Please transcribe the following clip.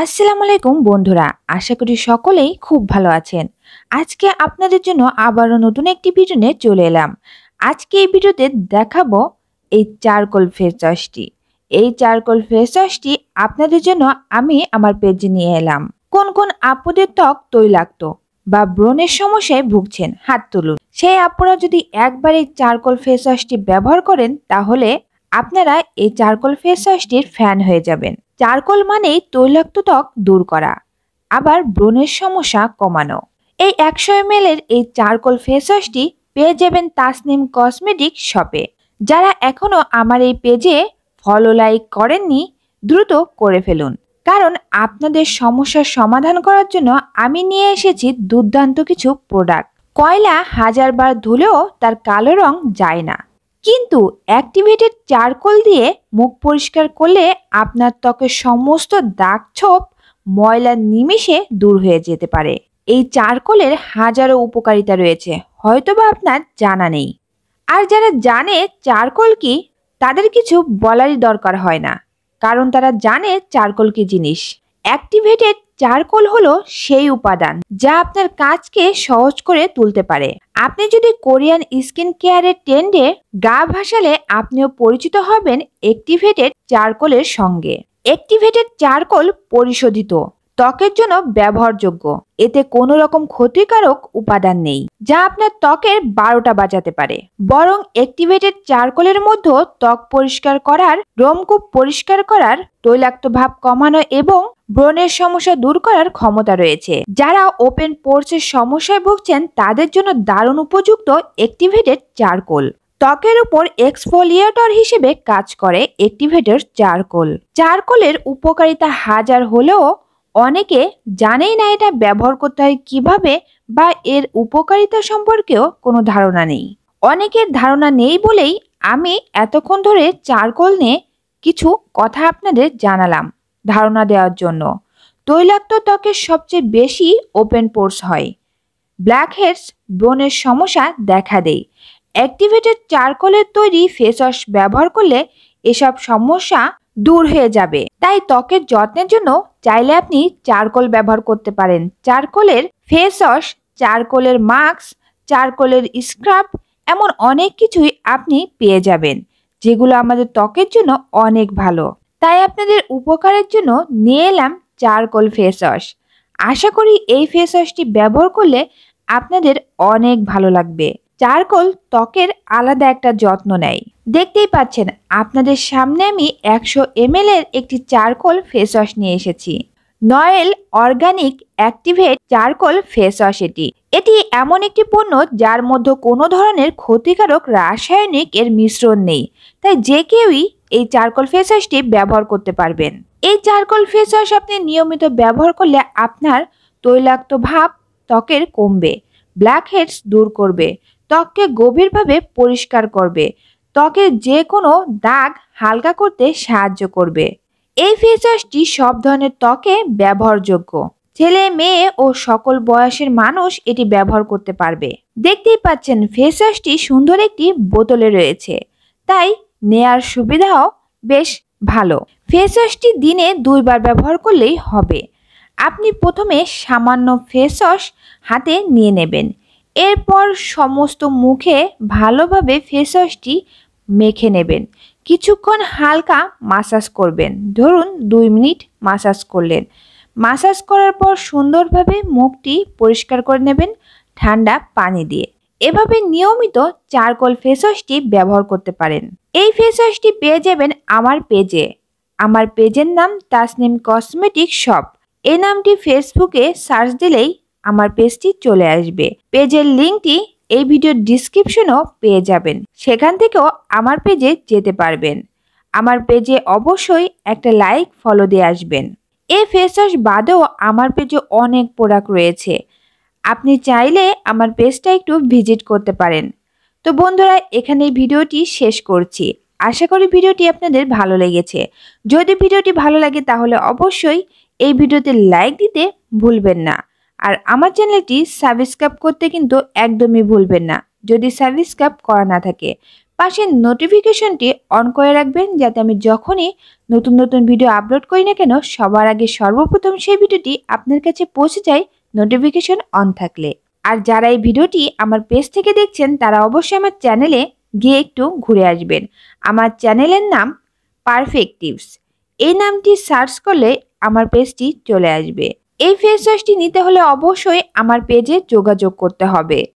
আসসালামু আলাইকুম বন্ধুরা আশা করি সকলেই খুব ভালো আছেন আজকে আপনাদের জন্য আবারও নতুন একটি ভিডিও নিয়ে চলে এলাম আজকে এই ভিডিওতে দেখাবো এই চারকোল ফেস এই চারকোল ফেস আপনাদের জন্য আমি আমার পেজে নিয়ে এলাম কোন কোন আপুদের ত্বক তৈলাক্ত বা ব্রণের সমস্যায় ভুগছেন হাত তুলুন সেই আপুরা যদি একবার এই চারকোল ফেস ব্যবহার করেন তাহলে আপনারা এই চারকোল ফেস ফ্যান হয়ে যাবেন চারকোল মানে তৈলাক্ত ত্বক দূর করা আবার ব্রণের সমস্যা কমানো এই একশো এম এর এই চারকোল ফেস ওয়াশটি পেয়ে যাবেন তাসনিম কসমেটিক শপে যারা এখনও আমার এই পেজে ফলো লাইক করেননি দ্রুত করে ফেলুন কারণ আপনাদের সমস্যার সমাধান করার জন্য আমি নিয়ে এসেছি দুর্দান্ত কিছু প্রোডাক্ট কয়লা হাজারবার ধুলেও তার কালো রং যায় না কিন্তু অ্যাক্টিভেটেড চারকোল দিয়ে মুখ পরিষ্কার করলে আপনার ত্বকের সমস্ত দাগ ছোপ ময়লা নিমেষে দূর হয়ে যেতে পারে এই চারকোলের হাজারো উপকারিতা রয়েছে হয়তোবা আপনার জানা নেই আর যারা জানে চারকোল কি তাদের কিছু বলারই দরকার হয় না কারণ তারা জানে চারকোল কি জিনিস অ্যাক্টিভেটেড চারকোল হলো সেই উপাদান যা আপনার কাজকে সহজ করে তুলতে পারে আপনি যদি কোরিয়ান স্কিন কেয়ারের ট্রেন্ডে গা ভাসালে আপনিও পরিচিত হবেন একটিভেটেড চারকোলের সঙ্গে একটিভেটেড চারকোল পরিশোধিত ত্বকের জন্য ব্যবহারযোগ্য এতে কোনো রকম ক্ষতিকারক উপাদান নেই যা আপনার ত্বকের বারোটা বাজাতে পারে বরং অ্যাক্টিভেটেড চারকোলের মধ্যে ত্বক পরিষ্কার করার রোমকূপ পরিষ্কার করার তৈলাক্ত ভাব কমানো এবং ব্রণের সমস্যা দূর করার ক্ষমতা রয়েছে যারা ওপেন পোর্সের সমস্যায় ভুগছেন তাদের জন্য দারুণ উপযুক্ত অ্যাক্টিভেটেড চারকোল ত্বকের উপর এক্সফোলিয়েটর হিসেবে কাজ করে অ্যাক্টিভেটর চারকোল চারকোলের উপকারিতা হাজার হলেও অনেকে জানেই না এটা ব্যবহার করতে হয় কিভাবে বা এর উপকারিতা সম্পর্কেও কোনো ধারণা নেই অনেকের ধারণা নেই বলেই আমি এতক্ষণ ধরে চারকোল নিয়ে কিছু কথা আপনাদের জানালাম ধারণা দেওয়ার জন্য তৈলাক্ত ত্বকের সবচেয়ে বেশি ওপেন পোর্স হয় ব্ল্যাক হেডস ব্রনের সমস্যা দেখা দেয় অ্যাক্টিভেটেড চারকোলের তৈরি ফেস ওয়াশ ব্যবহার করলে এসব সমস্যা দূর হয়ে যাবে তাই ত্বকের যত্নের জন্য চাইলে আপনি চারকোল ব্যবহার করতে পারেন চারকোলের ফেস ওয়াশ চারকোলের মাস্ক চারকোলের স্ক্রাব এমন অনেক কিছুই আপনি পেয়ে যাবেন যেগুলো আমাদের ত্বকের জন্য অনেক ভালো তাই আপনাদের উপকারের জন্য নিয়ে এলাম চারকোল ফেস ওয়াশ আশা করি এই ফেস ওয়াশটি ব্যবহার করলে আপনাদের অনেক ভালো লাগবে চারকোল ত্বকের আলাদা একটা যত্ন নেয় দেখতেই পাচ্ছেন আপনাদের সামনে আমি একশো এমএলের একটি চারকোল ফেস ওয়াশ নিয়ে এসেছি Noel organic activate charcoal face wash এটি এটি এমন একটি পণ্য যার মধ্যে কোনো ধরনের ক্ষতিকারক রাসায়নিক এর মিশ্রণ নেই তাই যে কেউই এই চারকোল ফেস ওয়াশটি ব্যবহার করতে পারবেন এই চারকোল ফেস ওয়াশ আপনি নিয়মিত ব্যবহার করলে আপনার তৈলাক্ত ভাব ত্বকের কমবে ব্ল্যাক হেডস দূর করবে ত্বককে গভীরভাবে পরিষ্কার করবে ত্বকের যে কোনো দাগ হালকা করতে সাহায্য করবে এই ফেস ওয়াশটি সব ধরনের ত্বকে ব্যবহারযোগ্য ছেলে মেয়ে ও সকল বয়সের মানুষ এটি ব্যবহার করতে পারবে দেখতেই পাচ্ছেন ফেস ওয়াশটি সুন্দর একটি বোতলে রয়েছে তাই নেয়ার সুবিধাও বেশ ভালো ফেস ওয়াশটি দিনে দুইবার ব্যবহার করলেই হবে আপনি প্রথমে সামান্য ফেস ওয়াশ হাতে নিয়ে নেবেন এরপর সমস্ত মুখে ভালোভাবে ফেস ওয়াশটি মেখে নেবেন কিছুক্ষণ হালকা মাসাজ করবেন ধরুন দুই মিনিট মাসাজ করলেন মাসাজ করার পর সুন্দরভাবে মুখটি পরিষ্কার করে নেবেন ঠান্ডা পানি দিয়ে এভাবে নিয়মিত চারকোল ফেস ওয়াশটি ব্যবহার করতে পারেন এই ফেস ওয়াশটি পেয়ে যাবেন আমার পেজে আমার পেজের নাম তাসনিম কসমেটিক শপ এই নামটি ফেসবুকে সার্চ দিলেই আমার পেজটি চলে আসবে পেজের লিঙ্কটি এই ভিডিওর ডিসক্রিপশনও পেয়ে যাবেন সেখান থেকেও আমার পেজে যেতে পারবেন আমার পেজে অবশ্যই একটা লাইক ফলো দিয়ে আসবেন এই ফেস ওয়াশ বাদেও আমার পেজে অনেক প্রোডাক্ট রয়েছে আপনি চাইলে আমার পেজটা একটু ভিজিট করতে পারেন তো বন্ধুরা এখানে ভিডিওটি শেষ করছি আশা করি ভিডিওটি আপনাদের ভালো লেগেছে যদি ভিডিওটি ভালো লাগে তাহলে অবশ্যই এই ভিডিওতে লাইক দিতে ভুলবেন না আর আমার চ্যানেলটি সাবস্ক্রাইব করতে কিন্তু একদমই ভুলবেন না যদি সাবস্ক্রাইব করা না থাকে পাশে নোটিফিকেশনটি অন করে রাখবেন যাতে আমি যখনই নতুন নতুন ভিডিও আপলোড করি না কেন সবার আগে সর্বপ্রথম সেই ভিডিওটি আপনার কাছে পৌঁছে যায় নোটিফিকেশন অন থাকলে আর যারা এই ভিডিওটি আমার পেজ থেকে দেখছেন তারা অবশ্যই আমার চ্যানেলে গিয়ে একটু ঘুরে আসবেন আমার চ্যানেলের নাম পারফেক্টিভস এই নামটি সার্চ করলে আমার পেজটি চলে আসবে এই ফেস ওয়াশটি নিতে হলে অবশ্যই আমার পেজে যোগাযোগ করতে হবে